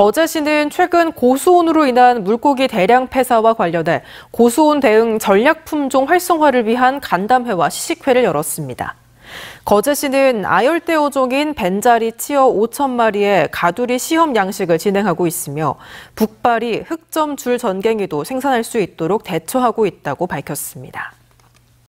거제시는 최근 고수온으로 인한 물고기 대량 폐사와 관련해 고수온 대응 전략 품종 활성화를 위한 간담회와 시식회를 열었습니다. 거제시는 아열대 어종인 벤자리 치어 5천 마리의 가두리 시험 양식을 진행하고 있으며 북발이 흑점 줄 전갱이도 생산할 수 있도록 대처하고 있다고 밝혔습니다.